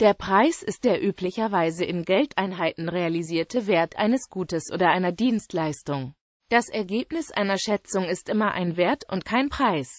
Der Preis ist der üblicherweise in Geldeinheiten realisierte Wert eines Gutes oder einer Dienstleistung. Das Ergebnis einer Schätzung ist immer ein Wert und kein Preis.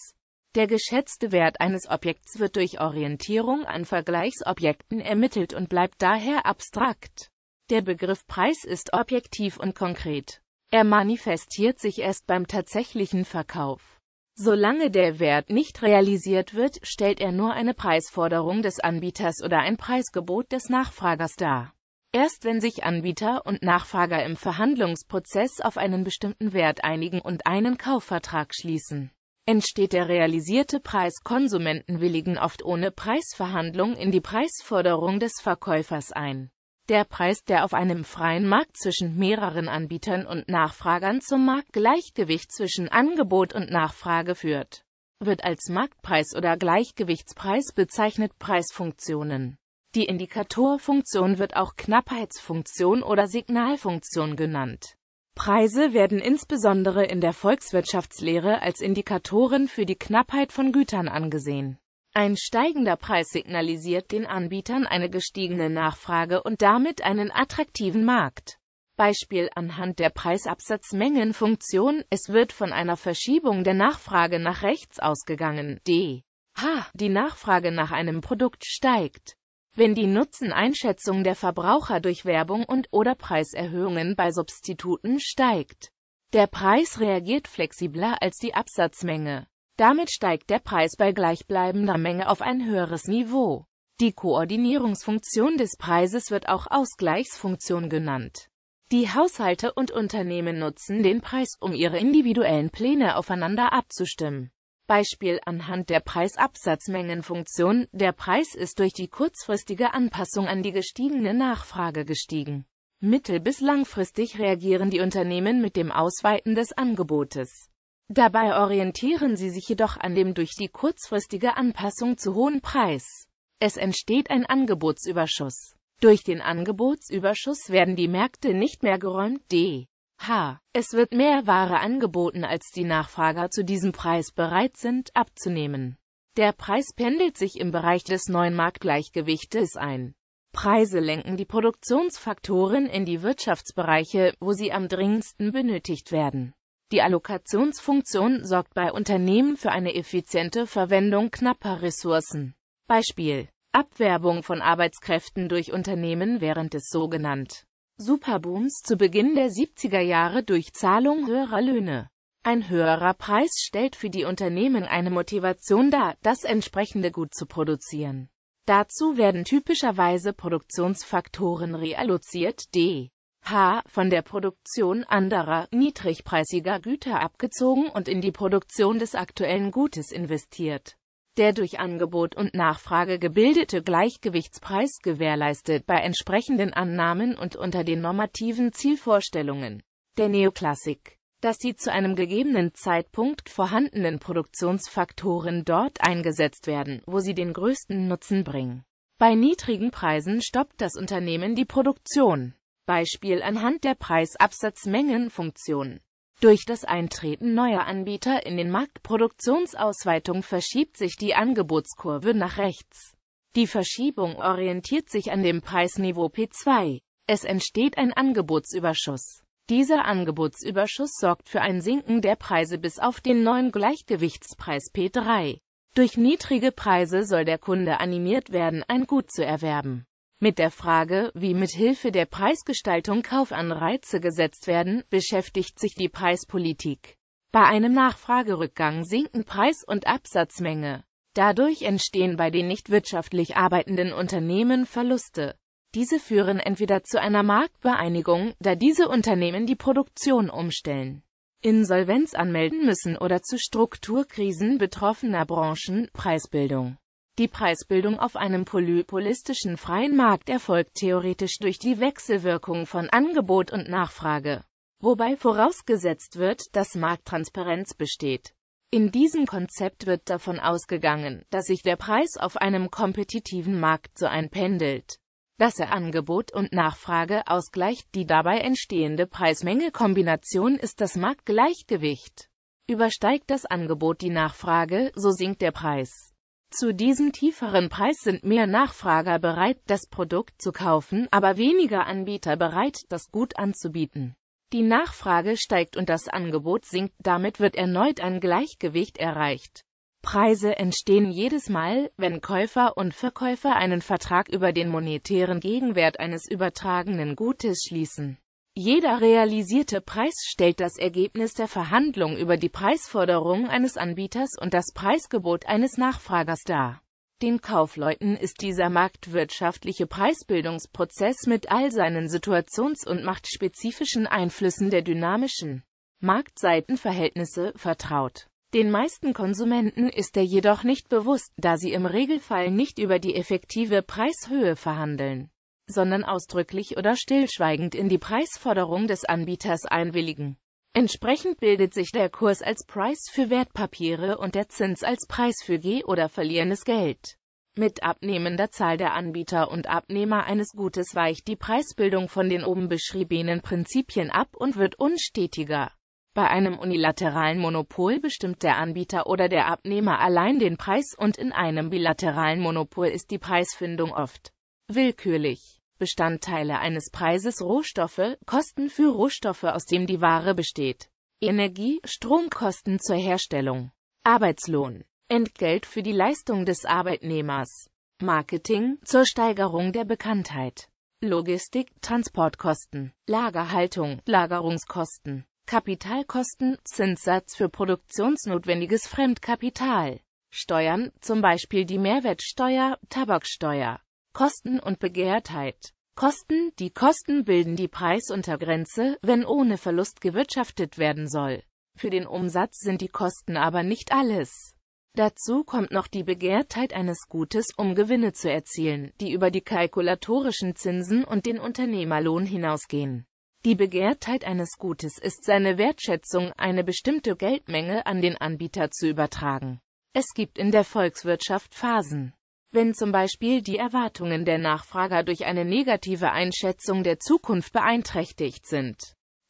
Der geschätzte Wert eines Objekts wird durch Orientierung an Vergleichsobjekten ermittelt und bleibt daher abstrakt. Der Begriff Preis ist objektiv und konkret. Er manifestiert sich erst beim tatsächlichen Verkauf. Solange der Wert nicht realisiert wird, stellt er nur eine Preisforderung des Anbieters oder ein Preisgebot des Nachfragers dar. Erst wenn sich Anbieter und Nachfrager im Verhandlungsprozess auf einen bestimmten Wert einigen und einen Kaufvertrag schließen, entsteht der realisierte Preis. Konsumenten willigen oft ohne Preisverhandlung in die Preisforderung des Verkäufers ein. Der Preis, der auf einem freien Markt zwischen mehreren Anbietern und Nachfragern zum Marktgleichgewicht zwischen Angebot und Nachfrage führt, wird als Marktpreis oder Gleichgewichtspreis bezeichnet. Preisfunktionen Die Indikatorfunktion wird auch Knappheitsfunktion oder Signalfunktion genannt. Preise werden insbesondere in der Volkswirtschaftslehre als Indikatoren für die Knappheit von Gütern angesehen ein steigender Preis signalisiert den Anbietern eine gestiegene Nachfrage und damit einen attraktiven Markt. Beispiel anhand der Preisabsatzmengenfunktion, es wird von einer Verschiebung der Nachfrage nach rechts ausgegangen, d. h. die Nachfrage nach einem Produkt steigt. Wenn die Nutzeneinschätzung der Verbraucher durch Werbung und oder Preiserhöhungen bei Substituten steigt, der Preis reagiert flexibler als die Absatzmenge. Damit steigt der Preis bei gleichbleibender Menge auf ein höheres Niveau. Die Koordinierungsfunktion des Preises wird auch Ausgleichsfunktion genannt. Die Haushalte und Unternehmen nutzen den Preis, um ihre individuellen Pläne aufeinander abzustimmen. Beispiel anhand der Preisabsatzmengenfunktion. Der Preis ist durch die kurzfristige Anpassung an die gestiegene Nachfrage gestiegen. Mittel- bis langfristig reagieren die Unternehmen mit dem Ausweiten des Angebotes. Dabei orientieren sie sich jedoch an dem durch die kurzfristige Anpassung zu hohen Preis. Es entsteht ein Angebotsüberschuss. Durch den Angebotsüberschuss werden die Märkte nicht mehr geräumt. D. H. Es wird mehr Ware angeboten, als die Nachfrager zu diesem Preis bereit sind, abzunehmen. Der Preis pendelt sich im Bereich des neuen Marktgleichgewichtes ein. Preise lenken die Produktionsfaktoren in die Wirtschaftsbereiche, wo sie am dringendsten benötigt werden. Die Allokationsfunktion sorgt bei Unternehmen für eine effiziente Verwendung knapper Ressourcen. Beispiel Abwerbung von Arbeitskräften durch Unternehmen während des sogenannten Superbooms zu Beginn der 70er Jahre durch Zahlung höherer Löhne. Ein höherer Preis stellt für die Unternehmen eine Motivation dar, das entsprechende Gut zu produzieren. Dazu werden typischerweise Produktionsfaktoren realloziert, die h. von der Produktion anderer, niedrigpreisiger Güter abgezogen und in die Produktion des aktuellen Gutes investiert. Der durch Angebot und Nachfrage gebildete Gleichgewichtspreis gewährleistet bei entsprechenden Annahmen und unter den normativen Zielvorstellungen der Neoklassik, dass die zu einem gegebenen Zeitpunkt vorhandenen Produktionsfaktoren dort eingesetzt werden, wo sie den größten Nutzen bringen. Bei niedrigen Preisen stoppt das Unternehmen die Produktion. Beispiel anhand der Preisabsatzmengenfunktion. Durch das Eintreten neuer Anbieter in den Marktproduktionsausweitung verschiebt sich die Angebotskurve nach rechts. Die Verschiebung orientiert sich an dem Preisniveau P2. Es entsteht ein Angebotsüberschuss. Dieser Angebotsüberschuss sorgt für ein Sinken der Preise bis auf den neuen Gleichgewichtspreis P3. Durch niedrige Preise soll der Kunde animiert werden, ein Gut zu erwerben. Mit der Frage, wie mit Hilfe der Preisgestaltung Kaufanreize gesetzt werden, beschäftigt sich die Preispolitik. Bei einem Nachfragerückgang sinken Preis und Absatzmenge. Dadurch entstehen bei den nicht wirtschaftlich arbeitenden Unternehmen Verluste. Diese führen entweder zu einer Marktbeeinigung, da diese Unternehmen die Produktion umstellen, Insolvenz anmelden müssen oder zu Strukturkrisen betroffener Branchen, Preisbildung. Die Preisbildung auf einem polypolistischen freien Markt erfolgt theoretisch durch die Wechselwirkung von Angebot und Nachfrage, wobei vorausgesetzt wird, dass Markttransparenz besteht. In diesem Konzept wird davon ausgegangen, dass sich der Preis auf einem kompetitiven Markt so einpendelt, dass er Angebot und Nachfrage ausgleicht. Die dabei entstehende preis ist das Marktgleichgewicht. Übersteigt das Angebot die Nachfrage, so sinkt der Preis. Zu diesem tieferen Preis sind mehr Nachfrager bereit, das Produkt zu kaufen, aber weniger Anbieter bereit, das Gut anzubieten. Die Nachfrage steigt und das Angebot sinkt, damit wird erneut ein Gleichgewicht erreicht. Preise entstehen jedes Mal, wenn Käufer und Verkäufer einen Vertrag über den monetären Gegenwert eines übertragenen Gutes schließen. Jeder realisierte Preis stellt das Ergebnis der Verhandlung über die Preisforderung eines Anbieters und das Preisgebot eines Nachfragers dar. Den Kaufleuten ist dieser marktwirtschaftliche Preisbildungsprozess mit all seinen situations- und machtspezifischen Einflüssen der dynamischen Marktseitenverhältnisse vertraut. Den meisten Konsumenten ist er jedoch nicht bewusst, da sie im Regelfall nicht über die effektive Preishöhe verhandeln sondern ausdrücklich oder stillschweigend in die Preisforderung des Anbieters einwilligen. Entsprechend bildet sich der Kurs als Preis für Wertpapiere und der Zins als Preis für Geh- oder verlierendes Geld. Mit abnehmender Zahl der Anbieter und Abnehmer eines Gutes weicht die Preisbildung von den oben beschriebenen Prinzipien ab und wird unstetiger. Bei einem unilateralen Monopol bestimmt der Anbieter oder der Abnehmer allein den Preis und in einem bilateralen Monopol ist die Preisfindung oft willkürlich. Bestandteile eines Preises Rohstoffe, Kosten für Rohstoffe, aus dem die Ware besteht, Energie, Stromkosten zur Herstellung, Arbeitslohn, Entgelt für die Leistung des Arbeitnehmers, Marketing zur Steigerung der Bekanntheit, Logistik, Transportkosten, Lagerhaltung, Lagerungskosten, Kapitalkosten, Zinssatz für produktionsnotwendiges Fremdkapital, Steuern, zum Beispiel die Mehrwertsteuer, Tabaksteuer, Kosten und Begehrtheit Kosten, die Kosten bilden die Preisuntergrenze, wenn ohne Verlust gewirtschaftet werden soll. Für den Umsatz sind die Kosten aber nicht alles. Dazu kommt noch die Begehrtheit eines Gutes, um Gewinne zu erzielen, die über die kalkulatorischen Zinsen und den Unternehmerlohn hinausgehen. Die Begehrtheit eines Gutes ist seine Wertschätzung, eine bestimmte Geldmenge an den Anbieter zu übertragen. Es gibt in der Volkswirtschaft Phasen. Wenn zum Beispiel die Erwartungen der Nachfrager durch eine negative Einschätzung der Zukunft beeinträchtigt sind,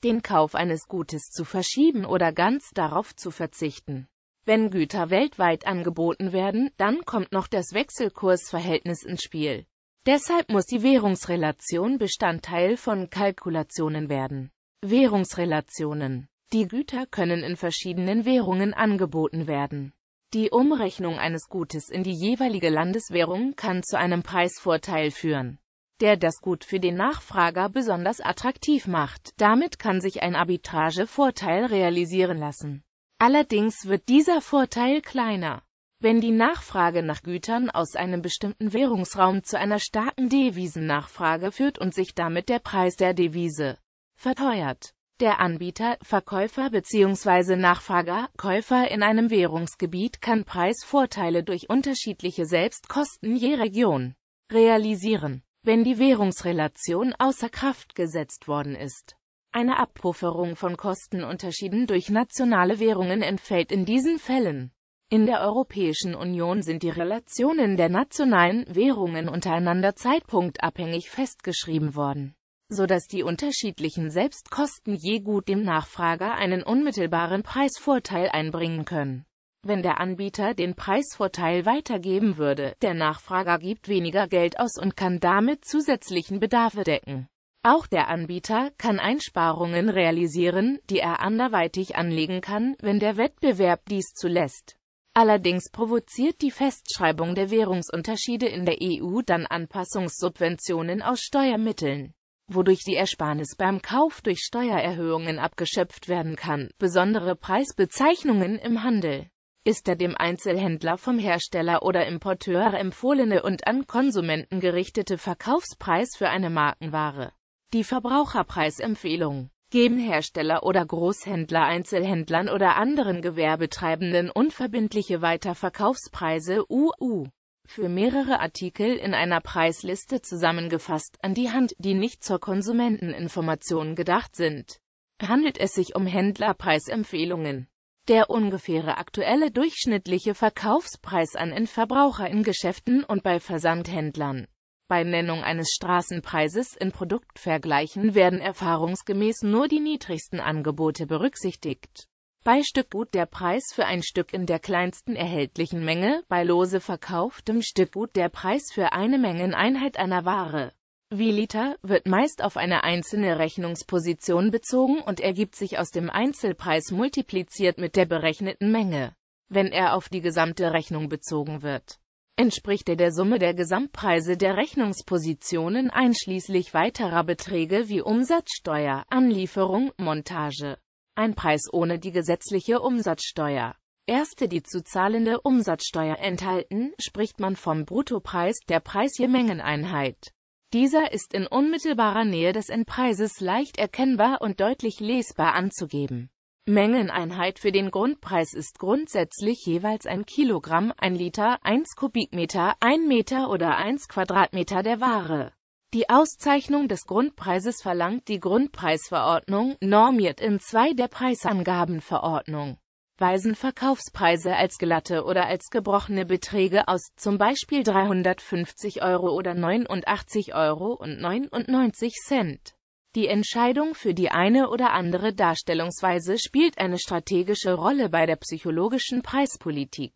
den Kauf eines Gutes zu verschieben oder ganz darauf zu verzichten. Wenn Güter weltweit angeboten werden, dann kommt noch das Wechselkursverhältnis ins Spiel. Deshalb muss die Währungsrelation Bestandteil von Kalkulationen werden. Währungsrelationen. Die Güter können in verschiedenen Währungen angeboten werden. Die Umrechnung eines Gutes in die jeweilige Landeswährung kann zu einem Preisvorteil führen, der das Gut für den Nachfrager besonders attraktiv macht. Damit kann sich ein Arbitragevorteil realisieren lassen. Allerdings wird dieser Vorteil kleiner, wenn die Nachfrage nach Gütern aus einem bestimmten Währungsraum zu einer starken Devisennachfrage führt und sich damit der Preis der Devise verteuert. Der Anbieter, Verkäufer bzw. Nachfrager, Käufer in einem Währungsgebiet kann Preisvorteile durch unterschiedliche Selbstkosten je Region realisieren, wenn die Währungsrelation außer Kraft gesetzt worden ist. Eine Abpufferung von Kostenunterschieden durch nationale Währungen entfällt in diesen Fällen. In der Europäischen Union sind die Relationen der nationalen Währungen untereinander zeitpunktabhängig festgeschrieben worden so dass die unterschiedlichen Selbstkosten je gut dem Nachfrager einen unmittelbaren Preisvorteil einbringen können. Wenn der Anbieter den Preisvorteil weitergeben würde, der Nachfrager gibt weniger Geld aus und kann damit zusätzlichen Bedarfe decken. Auch der Anbieter kann Einsparungen realisieren, die er anderweitig anlegen kann, wenn der Wettbewerb dies zulässt. Allerdings provoziert die Festschreibung der Währungsunterschiede in der EU dann Anpassungssubventionen aus Steuermitteln wodurch die Ersparnis beim Kauf durch Steuererhöhungen abgeschöpft werden kann. Besondere Preisbezeichnungen im Handel ist der dem Einzelhändler vom Hersteller oder Importeur empfohlene und an Konsumenten gerichtete Verkaufspreis für eine Markenware. Die Verbraucherpreisempfehlung geben Hersteller oder Großhändler Einzelhändlern oder anderen Gewerbetreibenden unverbindliche Weiterverkaufspreise UU für mehrere Artikel in einer Preisliste zusammengefasst an die Hand, die nicht zur Konsumenteninformation gedacht sind. Handelt es sich um Händlerpreisempfehlungen. Der ungefähre aktuelle durchschnittliche Verkaufspreis an Endverbraucher in Geschäften und bei Versandhändlern. Bei Nennung eines Straßenpreises in Produktvergleichen werden erfahrungsgemäß nur die niedrigsten Angebote berücksichtigt. Bei Stückgut der Preis für ein Stück in der kleinsten erhältlichen Menge, bei lose verkauftem Stückgut der Preis für eine Mengeneinheit einer Ware. Wie Liter, wird meist auf eine einzelne Rechnungsposition bezogen und ergibt sich aus dem Einzelpreis multipliziert mit der berechneten Menge, wenn er auf die gesamte Rechnung bezogen wird. Entspricht er der Summe der Gesamtpreise der Rechnungspositionen einschließlich weiterer Beträge wie Umsatzsteuer, Anlieferung, Montage, ein Preis ohne die gesetzliche Umsatzsteuer. Erste die zu zahlende Umsatzsteuer enthalten, spricht man vom Bruttopreis, der Preis je Mengeneinheit. Dieser ist in unmittelbarer Nähe des Endpreises leicht erkennbar und deutlich lesbar anzugeben. Mengeneinheit für den Grundpreis ist grundsätzlich jeweils ein Kilogramm, ein Liter, 1 Kubikmeter, 1 Meter oder 1 Quadratmeter der Ware. Die Auszeichnung des Grundpreises verlangt die Grundpreisverordnung, normiert in zwei der Preisangabenverordnung. Weisen Verkaufspreise als glatte oder als gebrochene Beträge aus, zum Beispiel 350 Euro oder 89 Euro und 99 Cent. Die Entscheidung für die eine oder andere Darstellungsweise spielt eine strategische Rolle bei der psychologischen Preispolitik,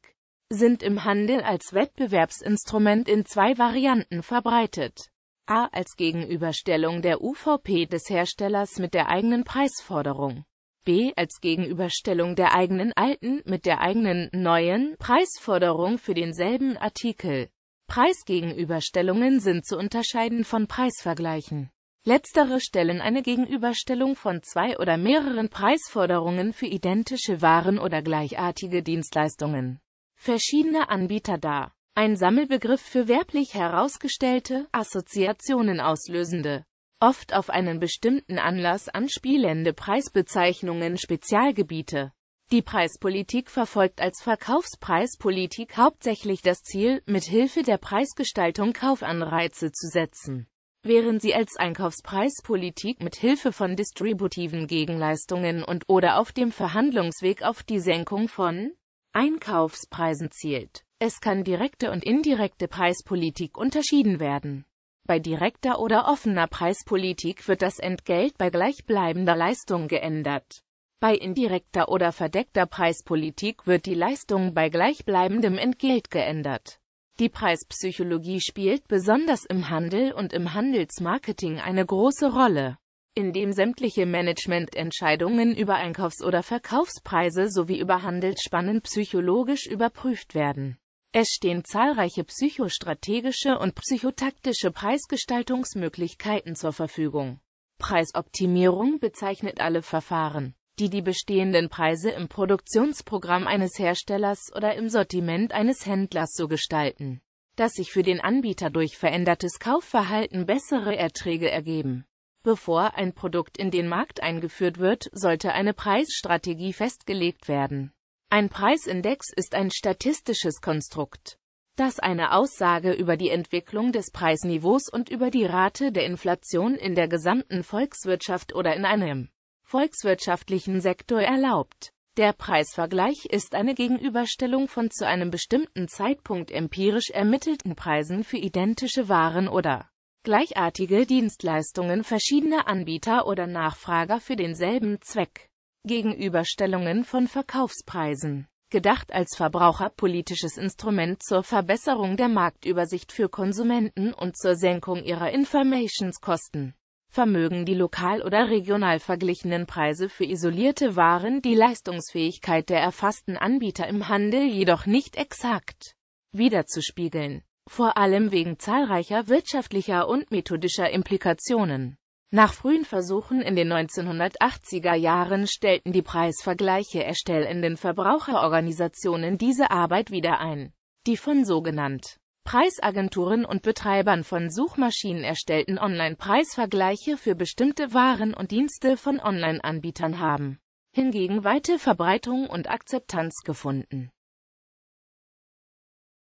sind im Handel als Wettbewerbsinstrument in zwei Varianten verbreitet. A als Gegenüberstellung der UVP des Herstellers mit der eigenen Preisforderung. B als Gegenüberstellung der eigenen alten mit der eigenen neuen Preisforderung für denselben Artikel. Preisgegenüberstellungen sind zu unterscheiden von Preisvergleichen. Letztere stellen eine Gegenüberstellung von zwei oder mehreren Preisforderungen für identische Waren oder gleichartige Dienstleistungen Verschiedene Anbieter dar ein Sammelbegriff für werblich herausgestellte, Assoziationen auslösende, oft auf einen bestimmten Anlass anspielende Preisbezeichnungen Spezialgebiete. Die Preispolitik verfolgt als Verkaufspreispolitik hauptsächlich das Ziel, mit Hilfe der Preisgestaltung Kaufanreize zu setzen, während sie als Einkaufspreispolitik mit Hilfe von distributiven Gegenleistungen und oder auf dem Verhandlungsweg auf die Senkung von Einkaufspreisen zielt. Es kann direkte und indirekte Preispolitik unterschieden werden. Bei direkter oder offener Preispolitik wird das Entgelt bei gleichbleibender Leistung geändert. Bei indirekter oder verdeckter Preispolitik wird die Leistung bei gleichbleibendem Entgelt geändert. Die Preispsychologie spielt besonders im Handel und im Handelsmarketing eine große Rolle, indem sämtliche Managemententscheidungen über Einkaufs- oder Verkaufspreise sowie über Handelsspannen psychologisch überprüft werden. Es stehen zahlreiche psychostrategische und psychotaktische Preisgestaltungsmöglichkeiten zur Verfügung. Preisoptimierung bezeichnet alle Verfahren, die die bestehenden Preise im Produktionsprogramm eines Herstellers oder im Sortiment eines Händlers so gestalten, dass sich für den Anbieter durch verändertes Kaufverhalten bessere Erträge ergeben. Bevor ein Produkt in den Markt eingeführt wird, sollte eine Preisstrategie festgelegt werden ein Preisindex ist ein statistisches Konstrukt, das eine Aussage über die Entwicklung des Preisniveaus und über die Rate der Inflation in der gesamten Volkswirtschaft oder in einem volkswirtschaftlichen Sektor erlaubt. Der Preisvergleich ist eine Gegenüberstellung von zu einem bestimmten Zeitpunkt empirisch ermittelten Preisen für identische Waren oder gleichartige Dienstleistungen verschiedener Anbieter oder Nachfrager für denselben Zweck. Gegenüberstellungen von Verkaufspreisen. Gedacht als verbraucherpolitisches Instrument zur Verbesserung der Marktübersicht für Konsumenten und zur Senkung ihrer Informationskosten vermögen die lokal oder regional verglichenen Preise für isolierte Waren die Leistungsfähigkeit der erfassten Anbieter im Handel jedoch nicht exakt wiederzuspiegeln, vor allem wegen zahlreicher wirtschaftlicher und methodischer Implikationen. Nach frühen Versuchen in den 1980er Jahren stellten die Preisvergleiche erstellenden Verbraucherorganisationen diese Arbeit wieder ein. Die von sogenannt Preisagenturen und Betreibern von Suchmaschinen erstellten Online-Preisvergleiche für bestimmte Waren und Dienste von Online-Anbietern haben hingegen weite Verbreitung und Akzeptanz gefunden